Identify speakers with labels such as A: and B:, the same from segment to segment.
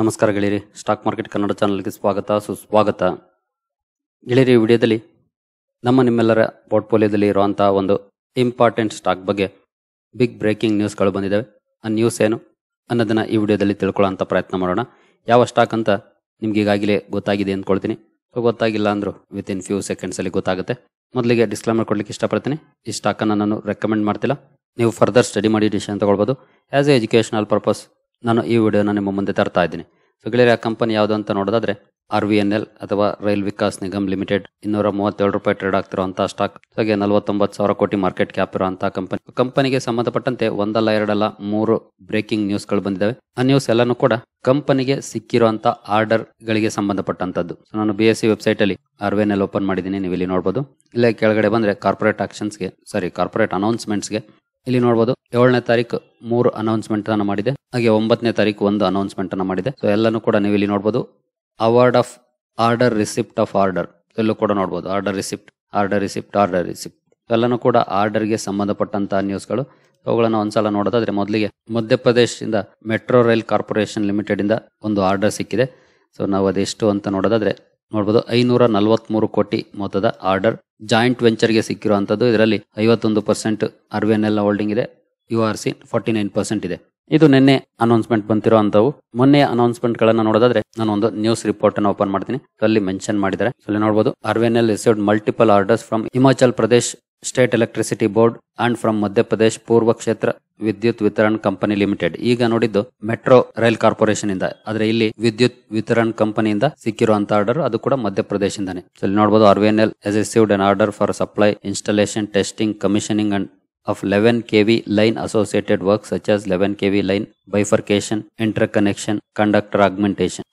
A: ನಮಸ್ಕಾರ ಗೆಳೆಯರಿ stock market Kannada ಚಾನಲ್ಗೆ ಸ್ವಾಗತ ಸುಸ್ವಾಗತ ಗೆಳೆಯರಿ ವಿಡಿಯೋದಲ್ಲಿ ನಮ್ಮ ನಿಮ್ಮೆಲ್ಲರ ಪೋರ್ಟ್ಫೋಲಿಯೋದಲ್ಲಿ ಇರುವಂತಹ ಒಂದು ಇಂಪಾರ್ಟೆಂಟ್ ಸ್ಟಾಕ್ ಬಗ್ಗೆ ಬಿಗ್ ಬ್ರೇಕಿಂಗ್ ನ್ಯೂಸ್ಗಳು ಬಂದಿದ್ದಾವೆ ಆ ನ್ಯೂಸ್ ಏನು ಅನ್ನೋದನ್ನ ಈ ವಿಡಿಯೋದಲ್ಲಿ ಅಂತ ಪ್ರಯತ್ನ ಮಾಡೋಣ ಯಾವ ಸ್ಟಾಕ್ ಅಂತ ನಿಮ್ಗೆ ಈಗಾಗಲೇ ಗೊತ್ತಾಗಿದೆ ಅಂದ್ಕೊಳ್ತೀನಿ ಗೊತ್ತಾಗಿಲ್ಲ ಅಂದರೂ ವಿತ್ ಇನ್ ಫ್ಯೂ ಅಲ್ಲಿ ಗೊತ್ತಾಗುತ್ತೆ ಮೊದಲಿಗೆ ಡಿಸ್ಕ್ಲೈಮರ್ ಕೊಡ್ಲಿಕ್ಕೆ ಇಷ್ಟಪಡ್ತೀನಿ ಈ ಸ್ಟಾಕನ್ನು ನಾನು ರೆಕಮೆಂಡ್ ಮಾಡ್ತಿಲ್ಲ ನೀವು ಫರ್ದರ್ ಸ್ಟಡಿ ಮಾಡಿ ಡಿಸಿಷನ್ ತಗೊಳ್ಬೋದು ಆ್ಯಸ್ ಎ ಎಜುಕೇಷನಲ್ ಪರ್ಪಸ್ ನಾನು ಈ ವಿಡಿಯೋನ ನಿಮ್ಮ ಮುಂದೆ ತರ್ತಾ ಇದ್ದೀನಿ ಸೊ ಆ ಕಂಪನಿ ಯಾವುದು ಅಂತ ನೋಡೋದಾದ್ರೆ ಆರ್ ವಿ ಎನ್ ಎಲ್ ಅಥವಾ ರೈಲ್ ವಿಕಾಸ್ ನಿಗಮ್ ಲಿಮಿಟೆಡ್ ಇನ್ನೂರ ಮೂವತ್ತೇಳು ರೂಪಾಯಿ ಟ್ರೇಡ್ ಆಗ್ತಿರುವಂತಹ ಸ್ಟಾಕ್ ಹಾಗೆ ನಲವತ್ತೊಂಬತ್ತು ಸಾವಿರ ಕೋಟಿ ಮಾರ್ಕೆಟ್ ಕ್ಯಾಪ್ ಇರುವಂತಹ ಕಂಪನಿ ಕಂಪನಿಗೆ ಸಂಬಂಧಪಟ್ಟಂತೆ ಒಂದಲ್ಲ ಎರಡಲ್ಲ ಮೂರು ಬ್ರೇಕಿಂಗ್ ನ್ಯೂಸ್ಗಳು ಬಂದಿದ್ದಾವೆ ಆ ನ್ಯೂಸ್ ಎಲ್ಲಾನು ಕೂಡ ಕಂಪನಿಗೆ ಸಿಕ್ಕಿರುವಂತಹ ಆರ್ಡರ್ ಗಳಿಗೆ ಸಂಬಂಧಪಟ್ಟಂತದ್ದು ನಾನು ಬಿ ಎಸ್ ಸಿ ವೆಬ್ಸೈಟ್ ಅಲ್ಲಿ R V N L open ಮಾಡಿದ್ದೀನಿ ನೀವು ಇಲ್ಲಿ ನೋಡಬಹುದು ಇಲ್ಲೇ ಕೆಳಗಡೆ ಬಂದ್ರೆ ಕಾರ್ಪೊರೇಟ್ ಆಕ್ಷನ್ಸ್ಗೆ ಸಾರಿ ಕಾರ್ಪೊರೇಟ್ ಅನೌನ್ಸ್ಮೆಂಟ್ಸ್ಗೆ ಇಲ್ಲಿ ನೋಡಬಹುದು ಏಳನೇ ತಾರೀಕು ಮೂರು ಅನೌನ್ಸ್ಮೆಂಟ್ ಅನ್ನ ಮಾಡಿದೆ ಹಾಗೆ ಒಂಬತ್ತನೇ ತಾರೀಕು ಒಂದು ಅನೌನ್ಸ್ಮೆಂಟ್ ಅನ್ನ ಮಾಡಿದೆ ಸೊ ಎಲ್ಲನೂ ಕೂಡ ನೀವು ಇಲ್ಲಿ ನೋಡಬಹುದು award of order receipt of order ಎಲ್ಲೂ ಕೂಡ ನೋಡಬಹುದು order receipt order receipt order receipt ಎಲ್ಲನೂ ಕೂಡ ಆರ್ಡರ್ಗೆ ಸಂಬಂಧಪಟ್ಟಂತಹ ನ್ಯೂಸ್ಗಳು ಅವುಗಳನ್ನು ಒಂದ್ಸಲ ನೋಡೋದಾದ್ರೆ ಮೊದಲಿಗೆ ಮಧ್ಯಪ್ರದೇಶದಿಂದ ಮೆಟ್ರೋ ರೈಲ್ ಕಾರ್ಪೊರೇಷನ್ ಲಿಮಿಟೆಡ್ ಇಂದ ಒಂದು ಆರ್ಡರ್ ಸಿಕ್ಕಿದೆ ಸೊ ನಾವು ಅದೆಷ್ಟು ಅಂತ ನೋಡೋದಾದ್ರೆ ನೋಡ್ಬೋದು ಐನೂರ ಮೂರು ಕೋಟಿ ಮೊತ್ತದ ಆರ್ಡರ್ ಜಾಯಿಂಟ್ ವೆಂಚರ್ಗೆ ಸಿಕ್ಕಿರುವಂತದ್ದು ಇದರಲ್ಲಿ ಐವತ್ತೊಂದು percent R N L holding ಇದೆ U R C forty nine percent ಇದೆ ಇದು ನಿನ್ನೆ ಅನೌನ್ಸ್ಮೆಂಟ್ ಬಂತಿರೋ ಮೊನ್ನೆ ಅನೌನ್ಸ್ಮೆಂಟ್ ಗಳನ್ನ ನೋಡೋದಾದ್ರೆ ನಾನು ಒಂದು ನ್ಯೂಸ್ ರಿಪೋರ್ಟ್ ಅನ್ನು ಓಪನ್ ಮಾಡ್ತೀನಿ ಅಲ್ಲಿ ಮೆನ್ಷನ್ ಮಾಡಿದ್ದಾರೆ ಅಲ್ಲಿ ನೋಡಬಹುದು R V N L received multiple orders from Himachal Pradesh state electricity board and from Madhya Pradesh Poorva Kshetra ವಿದ್ಯುತ್ ವಿತರಣ್ ಕಂಪನಿ ಲಿಮಿಟೆಡ್ ಈಗ ನೋಡಿದ್ದು ಮೆಟ್ರೋ ರೈಲ್ ಕಾರ್ಪೊರೇಷನ್ ಇಂದ ಆದ್ರೆ ಇಲ್ಲಿ ವಿದ್ಯುತ್ ವಿತರಣ್ ಕಂಪನಿಯಿಂದ ಸಿಕ್ಕಿರುವಂತಹ ಆರ್ಡರ್ ಅದು ಕೂಡ ಮಧ್ಯಪ್ರದೇಶದಿಂದಾನೆ ಸೊ ಇಲ್ಲಿ ನೋಡಬಹುದು R V N L S received an order for supply installation testing commissioning and of 11 kV line associated work such as 11 kV line bifurcation, interconnection conductor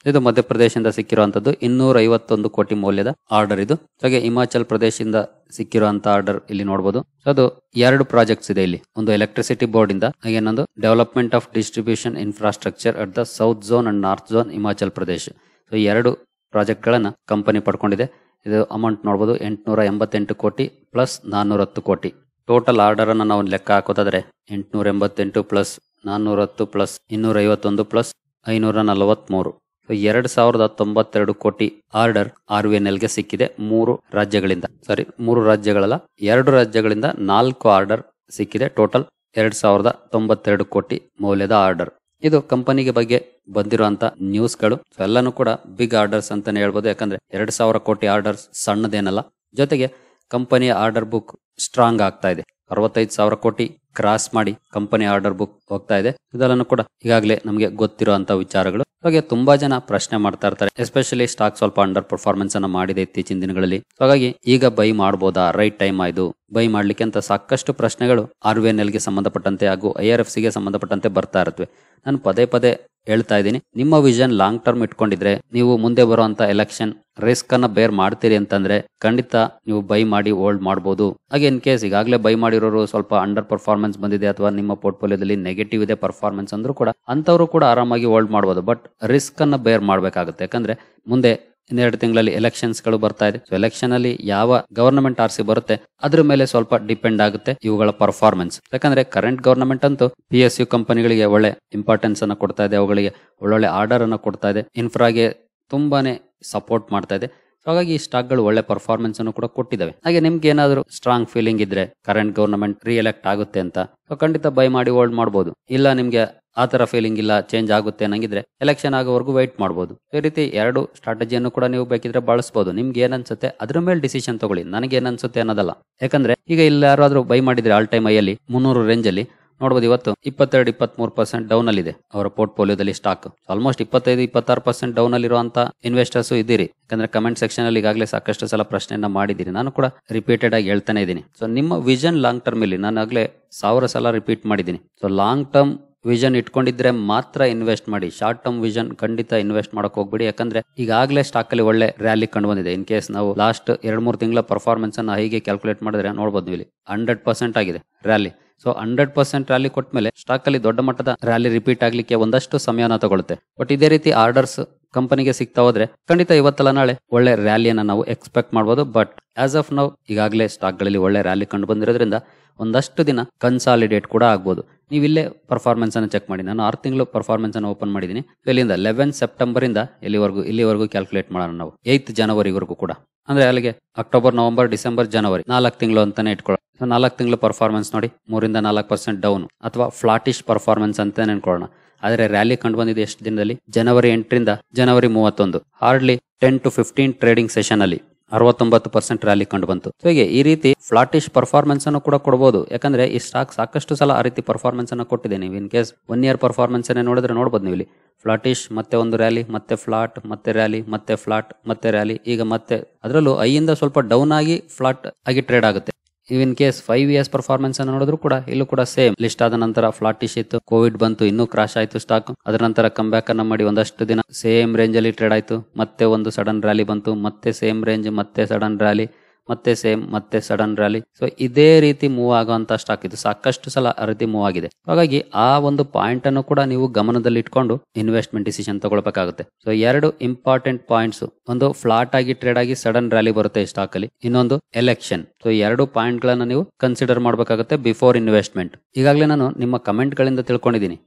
A: ಇದು ಮಧ್ಯಪ್ರದೇಶದಿಂದ ಸಿಕ್ಕಿರುವಂತದ್ದು ಇನ್ನೂರ ಐವತ್ತೊಂದು ಕೋಟಿ ಮೌಲ್ಯದ ಆರ್ಡರ್ ಇದು ಹಾಗೆ ಹಿಮಾಚಲ್ ಪ್ರದೇಶದಿಂದ ಸಿಕ್ಕಿರುವಂತ ಆರ್ಡರ್ ಇಲ್ಲಿ ನೋಡಬಹುದು ಅದು ಎರಡು ಪ್ರಾಜೆಕ್ಟ್ಸ್ ಇದೆ ಇಲ್ಲಿ ಒಂದು ಎಲೆಕ್ಟ್ರಿಸಿಟಿ ಬೋರ್ಡ್ ಇಂದ ಏನೊಂದು development of distribution infrastructure at the south zone and north zone Himachal Pradesh so ಎರಡು ಪ್ರಾಜೆಕ್ಟ್ ಗಳನ್ನ ಕಂಪನಿ ಪಡ್ಕೊಂಡಿದೆ ಇದು ಅಮೌಂಟ್ ನೋಡಬಹುದು ಎಂಟುನೂರ ಎಂಬತ್ತೆಂಟು ಕೋಟಿ ಪ್ಲಸ್ ನಾನೂರ ಹತ್ತು ಕೋಟಿ ಟೋಟಲ್ ಆರ್ಡರನ್ನು ನಾವು ಲೆಕ್ಕ ಹಾಕೋದಾದರೆ ಎಂಟುನೂರ ಎಂಬತ್ತೆಂಟು ಪ್ಲಸ್ ನಾನ್ನೂರತ್ತು ಪ್ಲಸ್ ಇನ್ನೂರೈವತ್ತೊಂದು ಪ್ಲಸ್ ಐನೂರ ನಲವತ್ತ್ಮೂರು ಸೊ ಎರಡು ಸಾವಿರದ ತೊಂಬತ್ತೆರಡು crore order R V N ಎಲ್ಗೆ ಸಿಕ್ಕಿದೆ ಮೂರು ರಾಜ್ಯಗಳಿಂದ ಸಾರಿ ಮೂರು ರಾಜ್ಯಗಳಲ್ಲ ಎರಡು ರಾಜ್ಯಗಳಿಂದ ನಾಲ್ಕು ಆರ್ಡರ್ ಸಿಕ್ಕಿದೆ ಟೋಟಲ್ ಎರಡು ಸಾವಿರದ ತೊಂಬತ್ತೆರಡು ಕೋಟಿ ಮೌಲ್ಯದ ಆರ್ಡರ್ ಇದು ಕಂಪನಿಗೆ ಬಗ್ಗೆ ಬಂದಿರುವಂತ ನ್ಯೂಸ್ ಗಳು ಎಲ್ಲಾನು ಕೂಡ ಬಿಗ್ ಆರ್ಡರ್ಸ್ ಅಂತಾನೆ ಹೇಳ್ಬೋದು ಯಾಕಂದ್ರೆ ಎರಡು ಸಾವಿರ ಕೋಟಿ ಆರ್ಡರ್ಸ್ ಸಣ್ಣದೇನಲ್ಲ ಜೊತೆಗೆ ಕಂಪನಿಯ ಆರ್ಡರ್ ಬುಕ್ ಸ್ಟ್ರಾಂಗ್ ಆಗ್ತಾ ಇದೆ ಅರವತ್ತೈದು ಸಾವಿರ ಕೋಟಿ ಕ್ರಾಸ್ ಮಾಡಿ ಕಂಪನಿ ಆರ್ಡರ್ ಬುಕ್ ಹೋಗ್ತಾ ಇದೆ ಇದೆಲ್ಲನೂ ಕೂಡ ಈಗಾಗಲೇ ನಮಗೆ ಗೊತ್ತಿರುವಂತಹ ವಿಚಾರಗಳು ಹಾಗೆ ತುಂಬಾ ಜನ ಪ್ರಶ್ನೆ ಮಾಡ್ತಾ ಇರ್ತಾರೆ ಎಸ್ಪೆಷಲಿ ಸ್ಟಾಕ್ ಸ್ವಲ್ಪ ಅಂಡರ್ ಪರ್ಫಾರ್ಮೆನ್ಸ್ ಅನ್ನ ಮಾಡಿದೆ ಇತ್ತೀಚಿನ ದಿನಗಳಲ್ಲಿ ಹಾಗಾಗಿ ಈಗ ಬೈ ಮಾಡಬಹುದಾ ರೈಟ್ ಟೈಮ್ ಆಯ್ದು ಬೈ ಮಾಡಲಿಕ್ಕೆ ಅಂತ ಸಾಕಷ್ಟು ಪ್ರಶ್ನೆಗಳು ಆರ್ ವಿ ಎನ್ ಎಲ್ಗೆ ಸಂಬಂಧಪಟ್ಟಂತೆ ಹಾಗೂ ಐ ಆರ್ ಎಫ್ ಸಿಗೆ ಸಂಬಂಧಪಟ್ಟಂತೆ ಬರ್ತಾ ಇರುತ್ತವೆ ನಾನು ಪದೇ ಪದೇ ಹೇಳ್ತಾ ಇದ್ದೀನಿ ನಿಮ್ಮ ವಿಷನ್ ಲಾಂಗ್ ಟರ್ಮ್ ಇಟ್ಕೊಂಡಿದ್ರೆ ನೀವು ಮುಂದೆ ಬರುವಂತ ಎಲೆಕ್ಷನ್ ರಿಸ್ಕ್ ಅನ್ನ ಬೇರ್ ಮಾಡ್ತೀರಿ ಅಂತಂದ್ರೆ ಖಂಡಿತ ನೀವು ಬೈ ಮಾಡಿ ಹೋಲ್ಡ್ ಮಾಡಬಹುದು ಹಾಗೆ ಇನ್ ಕೇಸ್ ಈಗಾಗಲೇ ಬೈ ಮಾಡಿರೋರು ಸ್ವಲ್ಪ ಅಂಡರ್ ಪರ್ಫಾರ್ಮೆನ್ಸ್ ಬಂದಿದೆ ಅಥವಾ ನಿಮ್ಮ ಪೋರ್ಟ್ಫೋಲಿಯೋದಲ್ಲಿ ನೆಗೆಟಿವ್ ಇದೆ ಪರ್ಫಾರ್ಮೆನ್ಸ್ ಅಂದ್ರೂ ಕೂಡ ಅಂತವರು ಕೂಡ ಆರಾಮಾಗಿ ಹೋಲ್ಡ್ ಮಾಡಬಹುದು ಬಟ್ ರಿಸ್ಕ್ ಅನ್ನ ಬೇರ್ ಮಾಡಬೇಕಾಗುತ್ತೆ ಯಾಕಂದ್ರೆ ಮುಂದೆ ಇನ್ನೆರಡು ತಿಂಗಳಲ್ಲಿ ಎಲೆಕ್ಷನ್ಸ್ ಗಳು ಬರ್ತಾ ಇದೆ ಸೊ ಎಲೆಕ್ಷನ್ ಅಲ್ಲಿ ಯಾವ ಗವರ್ನಮೆಂಟ್ ಆರ್ಸಿ ಬರುತ್ತೆ ಅದ್ರ ಮೇಲೆ ಸ್ವಲ್ಪ ಡಿಪೆಂಡ್ ಆಗುತ್ತೆ ಇವುಗಳ ಪರ್ಫಾರ್ಮೆನ್ಸ್ ಯಾಕಂದ್ರೆ ಕರೆಂಟ್ ಗವರ್ನಮೆಂಟ್ ಅಂತೂ ಪಿ ಎಸ್ ಯು ಕಂಪನಿಗಳಿಗೆ ಒಳ್ಳೆ ಇಂಪಾರ್ಟೆನ್ಸ್ ಅನ್ನ ಕೊಡ್ತಾ ಇದೆ ಅವುಗಳಿಗೆ ಒಳ್ಳೊಳ್ಳೆ ಆರ್ಡರ್ ಅನ್ನ ಕೊಡ್ತಾ ಇದೆ ಇನ್ಫ್ರಾಗೆ ತುಂಬಾನೇ ಸಪೋರ್ಟ್ ಮಾಡ್ತಾ ಇದೆ ಹಾಗಾಗಿ ಈ ಸ್ಟಾಕ್ ಗಳು ಒಳ್ಳೆ ಪರ್ಫಾರ್ಮೆನ್ಸ್ ಅನ್ನು ಕೂಡ ಕೊಟ್ಟಿದ್ದಾವೆ ಹಾಗೆ ನಿಮ್ಗೆ ಏನಾದ್ರು ಸ್ಟ್ರಾಂಗ್ ಫೀಲಿಂಗ್ ಇದ್ರೆ ಕರೆಂಟ್ ಗವರ್ನಮೆಂಟ್ ರೀಎಲೆಕ್ಟ್ ಆಗುತ್ತೆ ಅಂತ ಖಂಡಿತ ಬೈ ಮಾಡಿ ಹೋಲ್ಡ್ ಮಾಡಬಹುದು ಇಲ್ಲ ನಿಮ್ಗೆ ಆ ಥರ ಫೀಲಿಂಗ್ ಇಲ್ಲ ಚೇಂಜ್ ಆಗುತ್ತೆ ಅನ್ನಂಗಿದ್ರೆ ಎಲೆಕ್ಷನ್ ಆಗೋವರೆಗೂ ವೆಯ್ಟ್ ಮಾಡ್ಬೋದು ಈ ರೀತಿ ಎರಡು ಸ್ಟ್ರಾಟಜಿಯನ್ನು ಕೂಡ ನೀವು ಬೇಕಿದ್ರೆ ಬಳಸ್ಬೋದು ನಿಮ್ಗೆ ಏನ್ ಅನ್ಸುತ್ತೆ ಅದ್ರ ಮೇಲೆ ಡಿಸಿಷನ್ ತಗೊಳ್ಳಿ ನನಗೆ ಏನ್ ಅನ್ಸುತ್ತೆ ಅನ್ನೋದಲ್ಲ ಯಾಕಂದ್ರೆ ಈಗ ಇಲ್ಲಿ ಯಾರಾದ್ರೂ ಬೈ ಮಾಡಿದ್ರೆ ಆಲ್ ಟೈಮ್ ಐಯಲ್ಲಿ ಮುನ್ನೂರು ರೇಂಜ್ ಅಲ್ಲಿ ನೋಡಬಹುದು ಇವತ್ತು ಇಪ್ಪತ್ತೆರಡು ಇಪ್ಪತ್ತ್ ಮೂರು ಪರ್ಸೆಂಟ್ ಡೌನ್ ಅಲ್ಲಿದೆ ಇದೆ ಅವರ ಪೋರ್ಟ್ಫೋಲಿಯೋದಲ್ಲಿ ಸ್ಟಾಕ್ ಆಲ್ಮೋಸ್ಟ್ ಇಪ್ಪತ್ತೈದು ಇಪ್ಪತ್ತಾರು ಪರ್ಸೆಂಟ್ ಡೌನ್ ಅಲ್ಲಿರುವಂತ ಇನ್ವೆಸ್ಟರ್ಸ್ ಇದ್ದೀರಿ ಯಾಕಂದ್ರೆ ಕಮೆಂಟ್ ಸೆಕ್ಷನ್ ಅಲ್ಲಿ ಈಗಾಗಲೇ ಸಾಕಷ್ಟು ಸಲ ಪ್ರಶ್ನೆಯನ್ನ ಮಾಡಿದ್ದೀರಿ ನಾನು ಕೂಡ ರಿಪೀಟೆಡ್ ಆಗಿ ಹೇಳ್ತಾನೆ ಇದ್ದೀನಿ ಸೊ ನಿಮ್ಮ ವಿಷನ್ ಲಾಂಗ್ ಟರ್ಮ್ ಇಲ್ಲಿ ನಾನು ಆಗ್ಲೇ ಸಾವಿರ ಸಲ ರಿಪೀಟ್ ಮಾಡಿದ್ದೀನಿ ಸೊ ಲಾಂಗ್ ಟರ್ಮ್ ವಿಷನ್ ಇಟ್ಕೊಂಡಿದ್ರೆ ಮಾತ್ರ ಇನ್ವೆಸ್ಟ್ ಮಾಡಿ ಶಾರ್ಟ್ ಟರ್ಮ್ ವಿಷನ್ ಖಂಡಿತ ಇನ್ವೆಸ್ಟ್ ಮಾಡಕ್ ಹೋಗ್ಬೇಡಿ ಯಾಕಂದ್ರೆ ಈಗಾಗಲೇ ಸ್ಟಾಕ್ ಅಲ್ಲಿ ಒಳ್ಳೆ ರ್ಯಾಲಿ ಕಂಡು ಬಂದಿದೆ ಇನ್ ಕೇಸ್ ನಾವು ಲಾಸ್ಟ್ ಎರಡ್ ಮೂರು ತಿಂಗಳ ಪರ್ಫಾರ್ಮೆನ್ಸ್ ಅನ್ನ ಹೀಗೆ ಕ್ಯಾಲ್ಕುಲೇಟ್ ಮಾಡಿದ್ರೆ ನೋಡಬಹುದು ಇಲ್ಲಿ ಹಂಡ್ರೆಡ್ ಪರ್ಸೆಂಟ್ ಆಗಿದೆ rally so hundred percent rally ಕೊಟ್ಟ ಮೇಲೆ ಸ್ಟಾಕ್ ಅಲ್ಲಿ ದೊಡ್ಡ ಮಟ್ಟದ ರ್ಯಾಲಿ ರಿಪೀಟ್ ಆಗ್ಲಿಕ್ಕೆ ಒಂದಷ್ಟು ಸಮಯನ ತಗೊಳುತ್ತೆ ಬಟ್ ಇದೇ ರೀತಿ ಆರ್ಡರ್ಸ್ ಕಂಪನಿಗೆ ಸಿಗ್ತಾ ಹೋದ್ರೆ ಖಂಡಿತ ಇವತ್ತಲ್ಲ ನಾಳೆ ಒಳ್ಳೆ ರ್ಯಾಲಿಯನ್ನು ನಾವು ಎಕ್ಸ್ಪೆಕ್ಟ್ ಮಾಡಬಹುದು ಬಟ್ ಆಸ್ ಆಫ್ ನೌ ಈಗಾಗಲೇ ಸ್ಟಾಕ್ಗಳಲ್ಲಿ ಒಳ್ಳೆ ರ್ಯಾಲಿ ಕಂಡು ಬಂದಿರೋದ್ರಿಂದ ಒಂದಷ್ಟು ದಿನ ಕನ್ಸಾಲಿಡೇಟ್ ಕೂಡ ಆಗ್ಬೋದು ನೀವು ಇಲ್ಲೇ ಪರ್ಫಾರ್ಮೆನ್ಸ್ ಅನ್ನು ಚೆಕ್ ಮಾಡಿ ನಾನು ಆರು ತಿಂಗಳು ಪರ್ಫಾರ್ಮೆನ್ಸ್ ಅನ್ನು ಓಪನ್ ಮಾಡಿದ್ದೀನಿ ಇಲ್ಲಿಂದ ಲೆವೆನ್ ಸೆಪ್ಟೆಂಬರ್ ಇಂದ ಇಲ್ಲಿವರೆಗೂ ಕ್ಯಾಲ್ಕುಲೇಟ್ ಮಾಡೋಣ ನಾವು ಏತ್ ಜನವರಿವರೆಗೂ ಕೂಡ ಅಂದ್ರೆ ಅಲ್ಲಿಗೆ ಅಕ್ಟೋಬರ್ ನವೆಂಬರ್ ಡಿಸೆಂಬರ್ ಜನವರಿ ನಾಲ್ಕು ತಿಂಗಳು ಅಂತಾನೆ ಇಟ್ಕೊಳ್ಳೋಣ ಸೊ ನಾಲ್ಕು ತಿಂಗಳು ಪರ್ಫಾರ್ಮೆನ್ಸ್ ನೋಡಿ ಮೂರಿಂದ ನಾಲ್ಕು ಪರ್ಸೆಂಟ್ ಡೌನ್ ಅಥವಾ ಫ್ಲಾಟಿಶ್ ಪರ್ಫಾರ್ಮೆನ್ಸ್ ಅಂತ ನೆನ್ಕೊಳ್ಳೋಣ ಆದರೆ ರ್ಯಾಲಿ ಕಂಡು ಬಂದಿದೆ ಎಷ್ಟು ದಿನದಲ್ಲಿ ಜನವರಿ ಎಂಟರಿಂದ ಜನವರಿ ಮೂವತ್ತೊಂದು hardly ten to fifteen trading session ಅಲ್ಲಿ ಅರವತ್ತೊಂಬತ್ತು ಪರ್ಸೆಂಟ್ ರ್ಯಾಲಿ ಕಂಡು ಬಂತು ಹೀಗೆ ಈ ರೀತಿ ಫ್ಲಾಟಿಶ್ ಪರ್ಫಾರ್ಮೆನ್ಸ್ ಅನ್ನು ಕೂಡ ಕೊಡಬಹುದು ಯಾಕಂದ್ರೆ ಈ ಸ್ಟಾಕ್ ಸಾಕಷ್ಟು ಸಲ ಆ ರೀತಿ ಪರ್ಫಾರ್ಮೆನ್ಸ್ ಅನ್ನು ಕೊಟ್ಟಿದೆ ನೀವು in case one year performance ಅನ್ನೇ ನೋಡಿದ್ರೆ ನೋಡಬಹುದು ನೀವು ಇಲ್ಲಿ ಫ್ಲಾಟಿಶ್ ಮತ್ತೆ ಒಂದು ರ್ಯಾಲಿ ಮತ್ತೆ ಫ್ಲಾಟ್ ಮತ್ತೆ ರ್ಯಾಲಿ ಮತ್ತೆ ಫ್ಲಾಟ್ ಮತ್ತೆ ರ್ಯಾಲಿ ಈಗ ಮತ್ತೆ ಅದರಲ್ಲೂ ಐಯಿಂದ ಸ್ವಲ್ಪ ಡೌನ್ ಆಗಿ ಫ್ಲಾಟ್ ಆಗಿ ಟ್ರೇಡ್ ಆಗುತ್ತೆ in case five years performance ಅನ್ನು ನೋಡಿದ್ರು ಕೂಡ ಇಲ್ಲೂ ಕೂಡ ಸೇಮ್ ಲಿಸ್ಟ್ ಆದ ನಂತರ ಫ್ಲಾಟಿಶ್ ಇತ್ತು ಕೋವಿಡ್ ಬಂತು ಇನ್ನೂ ಕ್ರಾಶ್ ಆಯಿತು ಸ್ಟಾಕ್ ಅದರ ನಂತರ ಕಮ್ ಬ್ಯಾಕ್ ಅನ್ನ ಮಾಡಿ ಒಂದಷ್ಟು ದಿನ ಸೇಮ್ ರೇಂಜ್ ಅಲ್ಲಿ ಟ್ರೇಡ್ ಆಯಿತು ಮತ್ತೆ ಒಂದು ಸಡನ್ ರ್ಯಾಲಿ ಬಂತು ಮತ್ತೆ ಸೇಮ್ ರೇಂಜ್ ಮತ್ತೆ ಸಡನ್ ರ್ಯಾಲಿ ಮತ್ತೆ ಸೇಮ್ ಮತ್ತೆ ಸಡನ್ ರ್ಯಾಲಿ ಸೊ ಇದೇ ರೀತಿ ಮೂವ್ ಆಗುವಂತ ಸ್ಟಾಕ್ ಇದು ಸಾಕಷ್ಟು ಸಲ ಆ ರೀತಿ ಮೂವ್ ಆಗಿದೆ ಹಾಗಾಗಿ ಆ ಒಂದು ಪಾಯಿಂಟ್ ಅನ್ನು ಕೂಡ ನೀವು ಗಮನದಲ್ಲಿ ಇಟ್ಕೊಂಡು ಇನ್ವೆಸ್ಟ್ಮೆಂಟ್ ಡಿಸಿಷನ್ ತಗೊಳ್ಬೇಕಾಗುತ್ತೆ ಸೊ ಎರಡು ಇಂಪಾರ್ಟೆಂಟ್ ಪಾಯಿಂಟ್ಸ್ ಒಂದು ಫ್ಲಾಟ್ ಆಗಿ ಟ್ರೇಡ್ ಆಗಿ ಸಡನ್ ರ್ಯಾಲಿ ಬರುತ್ತೆ ಈ ಸ್ಟಾಕ್ ಅಲ್ಲಿ ಇನ್ನೊಂದು ಎಲೆಕ್ಷನ್ ಸೊ ಎರಡು ಪಾಯಿಂಟ್ ಗಳನ್ನ ನೀವು ಕನ್ಸಿಡರ್ ಮಾಡಬೇಕಾಗುತ್ತೆ ಬಿಫೋರ್ ಇನ್ವೆಸ್ಟ್ಮೆಂಟ್ ಈಗಾಗಲೇ ನಾನು ನಿಮ್ಮ ಕಮೆಂಟ್ ಗಳಿಂದ ತಿಳ್ಕೊಂಡಿದ್ದೀನಿ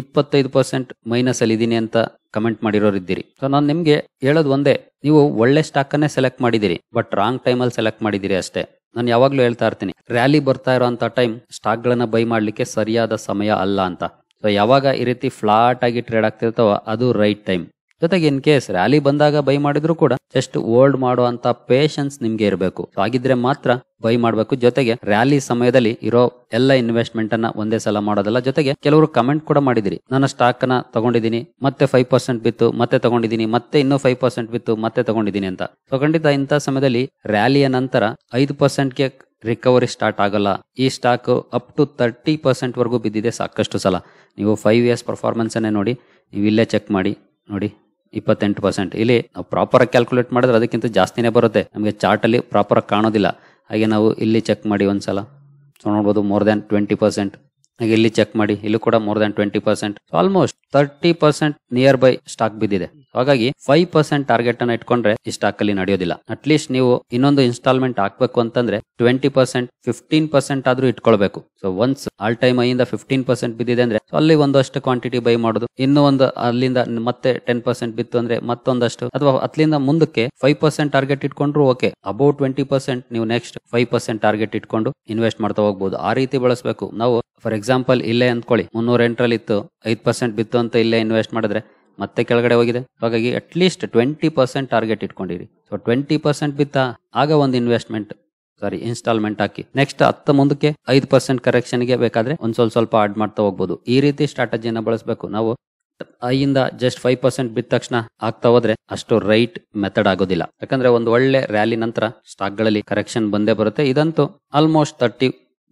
A: ಇಪ್ಪತ್ತೈದು ಪರ್ಸೆಂಟ್ ಮೈನಸ್ ಅಲ್ಲಿ ಇದ್ದೀನಿ ಅಂತ ಕಮೆಂಟ್ ಇದ್ದೀರಿ ಸೊ ನಾನು ನಿಮ್ಗೆ ಹೇಳೋದು ಒಂದೇ ನೀವು ಒಳ್ಳೆ ಸ್ಟಾಕ್ ಅನ್ನೇ ಸೆಲೆಕ್ಟ್ ಮಾಡಿದಿರಿ ಬಟ್ ರಾಂಗ್ ಟೈಮ್ ಅಲ್ಲಿ ಸೆಲೆಕ್ಟ್ ಮಾಡಿದಿರಿ ಅಷ್ಟೇ ನಾನು ಯಾವಾಗಲೂ ಹೇಳ್ತಾ ಇರ್ತೀನಿ ರ್ಯಾಲಿ ಬರ್ತಾ ಇರುವಂತ ಟೈಮ್ ಸ್ಟಾಕ್ ಗಳನ್ನ ಬೈ ಮಾಡ್ಲಿಕ್ಕೆ ಸರಿಯಾದ ಸಮಯ ಅಲ್ಲ ಅಂತ ಸೊ ಯಾವಾಗ ಈ ರೀತಿ ಫ್ಲಾಟ್ ಆಗಿ ಟ್ರೇಡ್ ಆಗ್ತಿರ್ತಾವ ಅದು ರೈಟ್ ಟೈಮ್ ಜೊತೆಗೆ ಇನ್ ಕೇಸ್ ರ್ಯಾಲಿ ಬಂದಾಗ ಬೈ ಮಾಡಿದ್ರು ಕೂಡ ಜಸ್ಟ್ ಓಲ್ಡ್ ಮಾಡುವಂತ ಪೇಷನ್ಸ್ ನಿಮ್ಗೆ ಇರಬೇಕು ಹಾಗಿದ್ರೆ ಮಾತ್ರ ಬೈ ಮಾಡಬೇಕು ಜೊತೆಗೆ ರ್ಯಾಲಿ ಸಮಯದಲ್ಲಿ ಇರೋ ಎಲ್ಲ ಇನ್ವೆಸ್ಟ್ಮೆಂಟ್ ಅನ್ನ ಒಂದೇ ಸಲ ಮಾಡೋದಲ್ಲ ಜೊತೆಗೆ ಕೆಲವರು ಕಮೆಂಟ್ ಕೂಡ ಮಾಡಿದಿರಿ ನನ್ನ ಸ್ಟಾಕ್ ಅನ್ನ ತಗೊಂಡಿದ್ದೀನಿ ಮತ್ತೆ ಫೈವ್ ಪರ್ಸೆಂಟ್ ಬಿತ್ತು ಮತ್ತೆ ತಗೊಂಡಿದ್ದೀನಿ ಮತ್ತೆ ಇನ್ನೂ ಫೈವ್ ಪರ್ಸೆಂಟ್ ಬಿತ್ತು ಮತ್ತೆ ತಗೊಂಡಿದ್ದೀನಿ ಅಂತ ತಗೊಂಡಿದ್ದ ಖಂಡಿತ ಇಂಥ ಸಮಯದಲ್ಲಿ ರ್ಯಾಲಿಯ ನಂತರ ಐದು ಪರ್ಸೆಂಟ್ಗೆ ರಿಕವರಿ ಸ್ಟಾರ್ಟ್ ಆಗಲ್ಲ ಈ stock up to thirty percent ವರೆಗೂ ಬಿದ್ದಿದೆ ಸಾಕಷ್ಟು ಸಲ ನೀವು ಫೈವ್ ಇಯರ್ಸ್ ಪರ್ಫಾರ್ಮೆನ್ಸ್ ಅನ್ನೇ ನೋಡಿ ನೀವು ಇಲ್ಲೇ ಚೆಕ್ ಮಾಡಿ ನೋಡಿ ಇಪ್ಪತ್ತೆಂಟು ಪರ್ಸೆಂಟ್ ಇಲ್ಲಿ ನಾವು ಪ್ರಾಪರ್ ಆಗಿ ಕ್ಯಾಲ್ಕುಲೇಟ್ ಮಾಡಿದ್ರೆ ಅದಕ್ಕಿಂತ ಜಾಸ್ತಿನೇ ಬರುತ್ತೆ ನಮಗೆ ಚಾರ್ಟ್ ಅಲ್ಲಿ ಪ್ರಾಪರ್ ಆಗಿ ಕಾಣೋದಿಲ್ಲ ಹಾಗೆ ನಾವು ಇಲ್ಲಿ ಚೆಕ್ ಮಾಡಿ ಒಂದ್ಸಲ ಸಲ ನೋಡ್ಬೋದು ಮೋರ್ ದ್ಯಾನ್ ಟ್ವೆಂಟಿ ಪರ್ಸೆಂಟ್ ಹಾಗೆ ಇಲ್ಲಿ ಚೆಕ್ ಮಾಡಿ ಇಲ್ಲೂ ಕೂಡ more than twenty percent almost thirty percent near by stock ಬಿದ್ದಿದೆ ಹಾಗಾಗಿ ಫೈವ್ ಪರ್ಸೆಂಟ್ ಟಾರ್ಗೆಟ್ ಅನ್ನ ಇಟ್ಕೊಂಡ್ರೆ ಈ ಸ್ಟಾಕ್ ಅಲ್ಲಿ ನಡೆಯೋದಿಲ್ಲ ಅಟ್ಲೀಸ್ಟ್ ನೀವು ಇನ್ನೊಂದು ಇನ್ಸ್ಟಾಲ್ಮೆಂಟ್ ಹಾಕ್ಬೇಕು ಅಂತಂದ್ರೆ ಟ್ವೆಂಟಿ ಪರ್ಸೆಂಟ್ ಫಿಫ್ಟೀನ್ ಪರ್ಸೆಂಟ್ ಆದ್ರೂ ಇಟ್ಕೊಳ್ಬೇಕು ಸೊ ಒನ್ಸ್ ಆಲ್ ಟೈಮ್ ಐಯಿಂದ ಫಿಫ್ಟೀನ್ ಪರ್ಸೆಂಟ್ ಬಿದ್ದಿದೆ ಅಂದ್ರೆ ಅಲ್ಲಿ ಒಂದಷ್ಟು ಕ್ವಾಂಟಿಟಿ ಬೈ ಮಾಡೋದು ಇನ್ನೂ ಒಂದು ಅಲ್ಲಿಂದ ಮತ್ತೆ ಟೆನ್ ಪರ್ಸೆಂಟ್ ಬಿತ್ತು ಅಂದ್ರೆ ಮತ್ತೊಂದಷ್ಟು ಅಥವಾ ಅಲ್ಲಿಂದ ಮುಂದಕ್ಕೆ ಫೈವ್ ಪರ್ಸೆಂಟ್ ಟಾರ್ಗೆಟ್ ಇಟ್ಕೊಂಡ್ರು ಓಕೆ ಅಬೌಟ್ ಟ್ವೆಂಟಿ ಪರ್ಸೆಂಟ್ ನೀವು ನೆಕ್ಸ್ಟ್ ಫೈವ್ ಪರ್ಸೆಂಟ್ ಟಾರ್ಗೆಟ್ ಇಟ್ಕೊಂಡು ಇನ್ವೆಸ್ಟ್ ಮಾಡ್ತಾ ಹೋಗ್ಬಹುದು ಆ ರೀತಿ ಬಳಸಬೇಕು ನಾವು ಫಾರ್ ಎಕ್ಸಾಂಪಲ್ ಇಲ್ಲೇ ಅಂದ್ಕೊಳ್ಳಿ ಮುನ್ನೂರ ಎಂಟರಲ್ಲಿ ಇತ್ತು ಐದ್ ಪರ್ಸೆಂಟ್ ಬಿತ್ತು ಅಂತ ಇಲ್ಲೇ ಇನ್ವೆಸ್ಟ್ ಮಾಡಿದ್ರೆ ಮತ್ತೆ ಕೆಳಗಡೆ ಹೋಗಿದೆ ಹಾಗಾಗಿ ಅಟ್ಲೀಸ್ಟ್ ಟ್ವೆಂಟಿ ಪರ್ಸೆಂಟ್ ಟಾರ್ಗೆಟ್ ಇಟ್ಕೊಂಡಿರಿ ಸೊ ಟ್ವೆಂಟಿ ಪರ್ಸೆಂಟ್ ಬಿತ್ತ ಆಗ ಒಂದು ಇನ್ವೆಸ್ಟ್ಮೆಂಟ್ ಸಾರಿ ಇನ್ಸ್ಟಾಲ್ಮೆಂಟ್ ಹಾಕಿ ನೆಕ್ಸ್ಟ್ ಹತ್ತ ಮುಂದಕ್ಕೆ ಐದು ಪರ್ಸೆಂಟ್ ಕರೆಕ್ಷನ್ಗೆ ಬೇಕಾದ್ರೆ ಒಂದ್ ಸ್ವಲ್ಪ ಸ್ವಲ್ಪ ಆಡ್ ಮಾಡ್ತಾ ಹೋಗ್ಬೋದು ಈ ರೀತಿ ಸ್ಟ್ರಾಟಜಿನ ಬಳಸಬೇಕು ನಾವು ಐಯಿಂದ ಜಸ್ಟ್ ಫೈವ್ ಪರ್ಸೆಂಟ್ ಬಿದ್ದ ತಕ್ಷಣ ಆಗ್ತಾ ಹೋದ್ರೆ ಅಷ್ಟು ರೈಟ್ ಮೆಥಡ್ ಆಗೋದಿಲ್ಲ ಯಾಕಂದ್ರೆ ಒಂದು ಒಳ್ಳೆ ರ್ಯಾಲಿ ನಂತರ ಸ್ಟಾಕ್ಗಳಲ್ಲಿ ಕರೆಕ್ಷನ್ ಬಂದೇ ಬರುತ್ತೆ ಇದಂತೂ ಆಲ್ಮೋಸ್ಟ್ ತರ್ಟಿ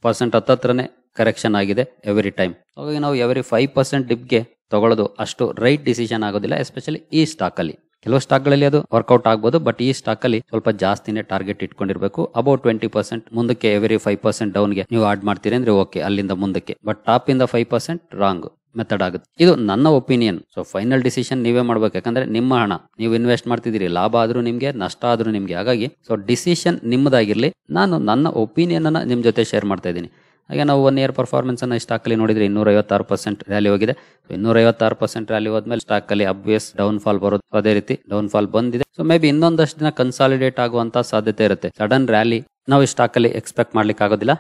A: ಪರ್ಸೆಂಟ್ ಹತ್ತತ್ರನೇ ಕರೆಕ್ಷನ್ ಆಗಿದೆ ಎವ್ರಿ ಟೈಮ್ ಹಾಗಾಗಿ ನಾವು ಎವ್ರಿ ಫೈವ್ ಪರ್ಸೆಂಟ್ ಡಿಪ್ಗೆ ತಗೊಳ್ಳೋದು ಅಷ್ಟು ರೈಟ್ ಡಿಸಿಷನ್ ಆಗೋದಿಲ್ಲ ಎಸ್ಪೆಷಲಿ ಈ ಸ್ಟಾಕಲ್ಲಿ ಕೆಲವು ಸ್ಟಾಕ್ಗಳಲ್ಲಿ ಅದು ವರ್ಕೌಟ್ ಆಗ್ಬೋದು ಬಟ್ ಈ ಸ್ಟಾಕಲ್ಲಿ ಸ್ವಲ್ಪ ಜಾಸ್ತಿನೇ ಟಾರ್ಗೆಟ್ ಇಟ್ಕೊಂಡಿರ್ಬೇಕು ಅಬೌಟ್ ಟ್ವೆಂಟಿ ಪರ್ಸೆಂಟ್ ಮುಂದಕ್ಕೆ ಎವ್ರಿ ಫೈವ್ ಪರ್ಸೆಂಟ್ ಡೌನ್ಗೆ ನೀವು ಆಡ್ ಮಾಡ್ತೀರಿ ಅಂದ್ರೆ ಓಕೆ ಅಲ್ಲಿಂದ ಮುಂದಕ್ಕೆ ಬಟ್ ಟಾಪ್ ಇಂದ ಫೈವ್ ಪರ್ಸೆಂಟ್ ರಾಂಗ್ ಮೆಥಡ್ ಆಗುತ್ತೆ ಇದು ನನ್ನ ಒಪಿನಿಯನ್ ಸೊ ಫೈನಲ್ ಡಿಸಿಷನ್ ನೀವೇ ಮಾಡ್ಬೇಕು ಯಾಕಂದ್ರೆ ನಿಮ್ಮ ಹಣ ನೀವು ಇನ್ವೆಸ್ಟ್ ಮಾಡ್ತಿದ್ದೀರಿ ಲಾಭ ಆದ್ರೂ ನಿಮಗೆ ನಷ್ಟ ಆದ್ರೂ ನಿಮಗೆ ಹಾಗಾಗಿ ಸೊ ಡಿಸಿಷನ್ ನಿಮ್ಮದಾಗಿರ್ಲಿ ನಾನು ನನ್ನ ಒಪಿನಿಯನ್ ಅನ್ನ ನಿಮ್ ಜೊತೆ ಶೇರ್ ಮಾಡ್ತಾ ಇದ್ದೀನಿ ಹಾಗೆ ನಾವು ಒನ್ ಇಯರ್ ಪರ್ಫಾರ್ಮೆನ್ಸ್ ಅಲ್ಲಿ ನೋಡಿದ್ರೆ ಇನ್ನೂರ ಐವತ್ತಾರು ಪರ್ಸೆಂಟ್ ರ್ಯಾಲಿ ಹೋಗಿದೆ ಐವತ್ತಾರು ಪರ್ಸೆಂಟ್ ರ್ಯಾಲಿ ಹೋದ್ಮೇಲೆ ಅಲ್ಲಿ ಅಬ್ವಿಯಸ್ ಡೌನ್ ಫಾಲ್ ಬರೋದು ಅದೇ ರೀತಿ ಡೌನ್ ಫಾಲ್ ಬಂದಿದೆ ಸೊ ಮೇ ಬಿ ಇನ್ನೊಂದಷ್ಟು ದಿನ ಕನ್ಸಾಲಿಡೇಟ್ ಆಗುವಂತ ಸಾಧ್ಯತೆ ಇರುತ್ತೆ ಸಡನ್ ರ್ಯಾಲಿ ನಾವು ಈ ಅಲ್ಲಿ ಎಕ್ಸ್ಪೆಕ್ಟ್ ಮಾಡ್ಲಿಕ್ಕೆ ಆಗೋದಿಲ್ಲ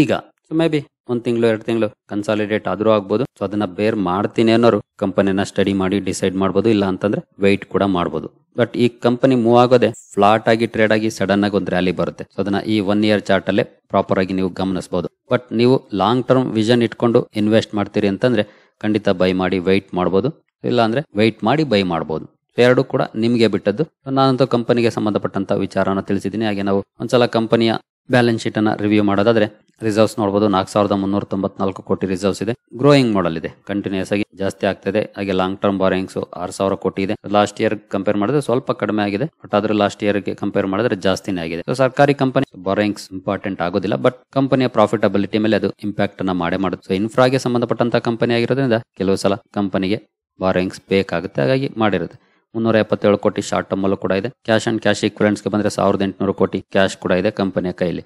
A: ಈಗ ಸೊ ಮೇ ಬಿ ಒಂದ್ ತಿಂಗಳು ಎರಡು ತಿಂಗಳು ಕನ್ಸಾಲಿಡೇಟ್ ಆದ್ರೂ ಆಗ್ಬೋದು ಸೊ ಅದನ್ನ ಬೇರ್ ಮಾಡ್ತೀನಿ ಅನ್ನೋರು ಕಂಪನಿನ ಸ್ಟಡಿ ಮಾಡಿ ಡಿಸೈಡ್ ಮಾಡಬಹುದು ಇಲ್ಲ ಅಂತಂದ್ರೆ ವೆಯ್ಟ್ ಕೂಡ ಮಾಡಬಹುದು ಬಟ್ ಈ ಕಂಪನಿ ಮೂವ್ ಆಗೋದೆ ಫ್ಲಾಟ್ ಆಗಿ ಟ್ರೇಡ್ ಆಗಿ ಸಡನ್ ಆಗಿ ಒಂದು ರ್ಯಾಲಿ ಬರುತ್ತೆ ಸೊ ಅದನ್ನ ಈ ಒನ್ ಇಯರ್ ಚಾರ್ಟ್ ಅಲ್ಲೇ ಪ್ರಾಪರ್ ಆಗಿ ನೀವು ಗಮನಿಸಬಹುದು ಬಟ್ ನೀವು ಲಾಂಗ್ ಟರ್ಮ್ ವಿಷನ್ ಇಟ್ಕೊಂಡು ಇನ್ವೆಸ್ಟ್ ಮಾಡ್ತೀರಿ ಅಂತಂದ್ರೆ ಖಂಡಿತ ಬೈ ಮಾಡಿ ವೈಟ್ ಮಾಡಬಹುದು ಇಲ್ಲ ಅಂದ್ರೆ ವೆಯ್ಟ್ ಮಾಡಿ ಬೈ ಮಾಡಬಹುದು ಎರಡು ಕೂಡ ನಿಮಗೆ ಬಿಟ್ಟದ್ದು ನಾನಂತೂ ಕಂಪನಿಗೆ ಸಂಬಂಧಪಟ್ಟಂತ ವಿಚಾರನ ತಿಳಿಸಿದ್ದೀನಿ ಹಾಗೆ ನಾವು ಒಂದ್ಸಲ ಕಂಪನಿಯ ಬ್ಯಾಲೆನ್ಸ್ ಶೀಟ್ ಅನ್ನ ರಿವ್ಯೂ ಮಾಡೋದಾದ್ರೆ ರಿಸರ್ವ್ಸ್ ನೋಡಬಹುದು ನಾಲ್ಕು ಸಾವಿರದ ಮುನ್ನೂರ ತೊಂಬತ್ನಾಲ್ಕು ಕೋಟಿ ರಿಸರ್ವ್ಸ್ ಇದೆ ಗ್ರೋಯಿಂಗ್ ಮಾಡಲ್ ಇದೆ ಕಂಟಿನ್ಯೂಸ್ ಆಗಿ ಜಾಸ್ತಿ ಆಗ್ತದೆ ಹಾಗೆ ಲಾಂಗ್ ಟರ್ಮ್ ಬೋರಿಂಗ್ಸ್ ಆರು ಸಾವಿರ ಕೋಟಿ ಇದೆ ಲಾಸ್ಟ್ ಇಯರ್ ಕಂಪೇರ್ ಮಾಡಿದ್ರೆ ಸ್ವಲ್ಪ ಕಡಿಮೆ ಆಗಿದೆ ಬಟ್ ಆದ್ರೆ ಲಾಸ್ಟ್ ಇಯರ್ ಗೆ ಕಂಪೇರ್ ಮಾಡಿದ್ರೆ ಜಾಸ್ತಿನೇ ಆಗಿದೆ ಸೊ ಸರ್ಕಾರಿ ಕಂಪನಿ ಬೋರಿಂಗ್ಸ್ ಇಂಪಾರ್ಟೆಂಟ್ ಆಗೋದಿಲ್ಲ ಬಟ್ ಕಂಪನಿಯ ಪ್ರಾಫಿಟಬಿಲಿಟಿ ಮೇಲೆ ಅದು ಇಂಪ್ಯಾಕ್ಟ್ ಅನ್ನ ಮಾಡೇ ಮಾಡುತ್ತೆ ಸೊ ಇನ್ಫ್ರಾಗೆ ಸಂಬಂಧಪಟ್ಟಂತ ಕಂಪನಿ ಆಗಿರೋದ್ರಿಂದ ಕೆಲವು ಸಲ ಕಂಪನಿಗೆ ಬಾರಿಂಗ್ಸ್ ಬೇಕಾಗುತ್ತೆ ಹಾಗಾಗಿ ಮಾಡಿರುತ್ತೆ ಮುನ್ನೂರ ಎಪ್ಪತ್ತೇಳು ಕೋಟಿ ಶಾರ್ಟ್ ಟರ್ಮ್ ಅಲ್ಲೂ ಕೂಡ ಇದೆ ಕ್ಯಾಶ್ ಅಂಡ್ ಕ್ಯಾಶ್ ಈಕ್ವಲೆಂಟ್ಸ್ ಗೆ ಬಂದ್ರೆ ಸಾವಿರದ ಎಂಟುನೂರು ಕೋಟಿ ಕ್ಯಾಶ್ ಕೂಡ ಇದೆ ಕಂಪನಿಯ ಕೈಲಿ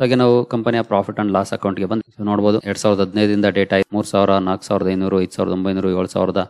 A: ಹಾಗೆ ನಾವು ಕಂಪನಿಯ ಪ್ರಾಫಿಟ್ ಅಂಡ್ ಲಾಸ್ ಅಕೌಂಟ್ಗೆ ಗೆ ಬಂದು ನೋಡಬಹುದು ಎರಡ್ ಸಾವಿರದ ಹದಿನೈದರಿಂದ ಡೇಟಾ ಮೂರ್ ಸಾವಿರ ನಾಲ್ಕು ಸಾವಿರದ ಐನೂರು ಐದು ಸಾವಿರದ ಒಂಬೈನೂರು ಏಳು ಸಾವಿರದ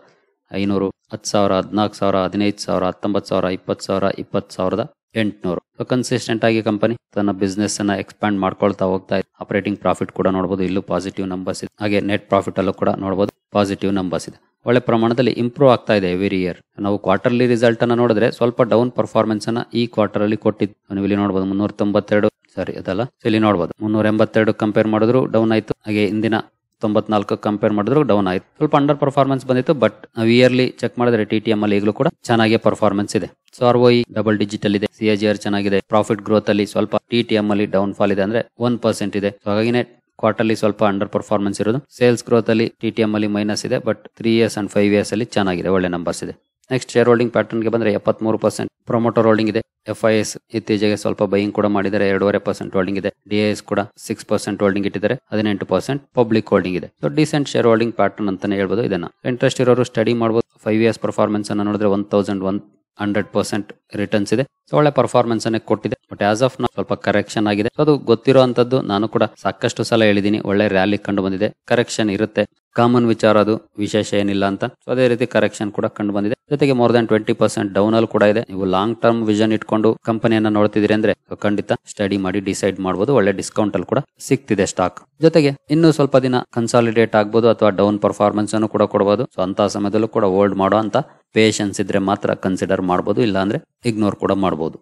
A: ಐನೂರು ಹತ್ತು ಸಾವಿರ ಹದಿನಾಲ್ಕು ಸಾವಿರ ಹದಿನೈದು ಸಾವಿರ ಹತ್ತೊಂಬತ್ತು ಸಾವಿರ ಇಪ್ಪತ್ತು ಸಾವಿರ ಇಪ್ಪತ್ತು ಸಾವಿರದ ಎಂಟುನೂರು ಸೊ ಕನ್ಸಿಸ್ಟೆಂಟ್ ಆಗಿ ಕಂಪನಿ ತನ್ನ ಬಿಸ್ನೆಸ್ ಅನ್ನ ಎಕ್ಸ್ಪ್ಯಾಂಡ್ ಮಾಡ್ಕೊಳ್ತಾ ಹೋಗ್ತಾ ಇದೆ ಆಪರೇಟಿಂಗ್ ಪ್ರಾಫಿಟ್ ಕೂಡ ನೋಡಬಹುದು ಇಲ್ಲೂ ಪಾಸಿಟಿವ್ ನಂಬರ್ಸ್ ಇದೆ ಹಾಗೆ ನೆಟ್ ಪ್ರಾಫಿಟ್ ಅಲ್ಲೂ ಕೂಡ ನೋಡಬಹುದು ಪಾಸಿಟಿವ್ ನಂಬರ್ಸ್ ಇದೆ ಒಳ್ಳೆ ಪ್ರಮಾಣದಲ್ಲಿ ಇಂಪ್ರೂವ್ ಆಗ್ತಾ ಇದೆ ಎವ್ರಿ ಇಯರ್ ನಾವು ಕ್ವಾರ್ಟರ್ಲಿ ರಿಸಲ್ಟ್ ಅನ್ನ ನೋಡಿದ್ರೆ ಸ್ವಲ್ಪ ಡೌನ್ ಪರ್ಫಾರ್ಮೆನ್ಸ್ ಅನ್ನ ಈ ಕ್ವಾರ್ಟರ್ ಅಲ್ಲಿ ಕೊಟ್ಟಿದ್ದು ನೀವು ಇಲ್ಲಿ ನೋಡಬಹುದು ಮುನ್ನೂರ ತೊಂಬತ್ತೆರಡು ಸಾರಿ ಅದಲ್ಲ ಇಲ್ಲಿ ನೋಡಬಹುದು ಮುನ್ನೂರ ಎಂಬತ್ತೆರಡು ಕಂಪೇರ್ ಮಾಡಿದ್ರು ಡೌನ್ ಆಯ್ತು ಹಾಗೆ ಇಂದಿನ ತೊಂಬತ್ನಾಲ್ಕು ಕಂಪೇರ್ ಮಾಡಿದ್ರು ಡೌನ್ ಆಯ್ತು ಸ್ವಲ್ಪ ಅಂಡರ್ ಪರ್ಫಾರ್ಮೆನ್ಸ್ ಬಂದಿತ್ತು ಬಟ್ ನಾವು ಇಯರ್ಲಿ ಚೆಕ್ ಮಾಡಿದ್ರೆ ಟಿ ಟಿ ಎಂ ಅಲ್ಲಿ ಈಗಲೂ ಕೂಡ ಚೆನ್ನಾಗಿ ಪರ್ಫಾರ್ಮೆನ್ಸ್ ಇದೆ so R O double digital ಇದೆ ಸಿ ಆರ್ ಚೆನ್ನಾಗಿದೆ ಪ್ರಾಫಿಟ್ ಗ್ರೋತ್ ಅಲ್ಲಿ ಸ್ವಲ್ಪ ಟಿ ಟಿ ಎಂ ಅಲ್ಲಿ ಡೌನ್ ಫಾಲ್ ಇದೆ ಅಂದ್ರೆ ಒನ್ ಪರ್ಸೆಂಟ್ ಇದೆ ಸೊ ಹಾಗಾಗಿ ಕ್ವಾರ್ಟರ್ಲಿ ಸ್ವಲ್ಪ ಅಂಡರ್ ಪರ್ಫಾರ್ಮೆನ್ಸ್ ಇರೋದು ಸೇಲ್ಸ್ ಗ್ರೋತ್ ಅಲ್ಲಿ ಟಿ ಟಿ ಎಮ್ ಅಲ್ಲಿ ಮೈನಸ್ ಇದೆ but three years and five years ಅಲ್ಲಿ ಚೆನ್ನಾಗಿದೆ ಒಳ್ಳೆ ನಂಬರ್ಸ್ ಇದೆ ನೆಕ್ಸ್ಟ್ ಶೇರ್ ಹೋಲ್ಡಿಂಗ್ ಪ್ಯಾಟರ್ನ್ ಗೆ ಬಂದ್ರೆ ಎಪ್ಪತ್ಮೂರು ಪರ್ಸೆಂಟ್ ಪ್ರೊಮೋಟರ್ ಹೋಲ್ಡಿಂಗ್ ಇದೆ ಎಫ್ ಐ ಎಸ್ ಇತ್ತೀಚೆಗೆ ಸ್ವಲ್ಪ ಬೈಯಿಂಗ್ ಕೂಡ ಮಾಡಿದರೆ ಎರಡೂವರೆ ಪರ್ಸೆಂಟ್ ಹೋಲ್ಡಿಂಗ್ ಇದೆ ಡಿ ಎಸ್ ಕೂಡ ಸಿಕ್ಸ್ ಪರ್ಸೆಂಟ್ ಹೋಲ್ಡಿಂಗ್ ಇಟ್ಟಿದ್ದಾರೆ ಹದಿನೆಂಟು ಪರ್ಸೆಂಟ್ ಪಬ್ಲಿಕ್ ಹೋಲ್ಡಿಂಗ್ ಇದೆ so decent share holding pattern ಅಂತಾನೆ ಹೇಳ್ಬೋದು ಇದನ್ನ ಇಂಟ್ರೆಸ್ಟ್ ಇರೋರು ಸ್ಟಡಿ ಮಾಡಬಹುದು ಫೈವ್ ಇಯರ್ಸ್ ಪರ್ಫಾರ್ಮೆನ್ಸ್ ಅನ್ನು ನೋಡಿದ್ರೆ one thousand one hundred percent returns ಇದೆ ಸೊ ಒಳ್ಳೆ ಪರ್ಫಾರ್ಮೆನ್ಸ್ ಅನ್ನೇ ಕೊಟ್ಟಿದೆ ಬಟ್ ಆಸ್ ಆಫ್ ನಾವು ಸ್ವಲ್ಪ ಕರೆಕ್ಷನ್ ಆಗಿದೆ ಅದು ಗೊತ್ತಿರುವಂತದ್ದು ನಾನು ಕೂಡ ಸಾಕಷ್ಟು ಸಲ ಹೇಳಿದೀನಿ ಒಳ್ಳೆ ರ್ಯಾಲಿ ಕಂಡು ಬಂದಿದೆ ಕರೆಕ್ಷನ್ ಇರುತ್ತೆ ಕಾಮನ್ ವಿಚಾರ ಅದು ವಿಶೇಷ ಏನಿಲ್ಲ ಅಂತ ಸೊ ಅದೇ ರೀತಿ ಕರೆಕ್ಷನ್ ಕೂಡ ಕಂಡು ಬಂದಿದೆ ಜೊತೆಗೆ more than twenty percent down ಅಲ್ಲಿ ಕೂಡ ಇದೆ ನೀವು ಲಾಂಗ್ ಟರ್ಮ್ ವಿಷನ್ ಇಟ್ಕೊಂಡು ಕಂಪನಿಯನ್ನ ನೋಡ್ತಿದ್ರಿ ಅಂದ್ರೆ ಖಂಡಿತ ಸ್ಟಡಿ ಮಾಡಿ ಡಿಸೈಡ್ ಮಾಡಬಹುದು ಒಳ್ಳೆ ಡಿಸ್ಕೌಂಟ್ ಅಲ್ಲಿ ಕೂಡ ಸಿಕ್ತಿದೆ ಸ್ಟಾಕ್ ಜೊತೆಗೆ ಇನ್ನು ಸ್ವಲ್ಪ ದಿನ ಕನ್ಸಾಲಿಡೇಟ್ ಆಗ್ಬಹುದು ಅಥವಾ ಡೌನ್ ಪರ್ಫಾರ್ಮೆನ್ಸ್ ಅನ್ನು ಕೂಡ ಕೊಡಬಹುದು ಸೊ ಅಂತ ಸಮಯದಲ್ಲೂ ಕೂಡ ಹೋಲ್ಡ್ ಮಾಡೋ ಅಂತ ಪೇಷನ್ಸ್ ಇದ್ರೆ ಮಾತ್ರ ಕನ್ಸಿಡರ್ ಮಾಡಬಹುದು ಇಲ್ಲಾಂದ್ರೆ ಇಗ್ನೋರ್ ಕೂಡ ಮಾಡಬಹುದು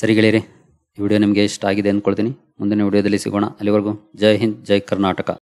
A: ಸರಿ ಈ ವಿಡಿಯೋ ನಿಮಗೆ ಇಷ್ಟ ಆಗಿದೆ ಅಂದ್ಕೊಳ್ತೀನಿ ಮುಂದಿನ ವಿಡಿಯೋದಲ್ಲಿ ಸಿಗೋಣ ಅಲ್ಲಿವರೆಗೂ ಜೈ ಹಿಂದ್ ಜೈ ಕರ್ನಾಟಕ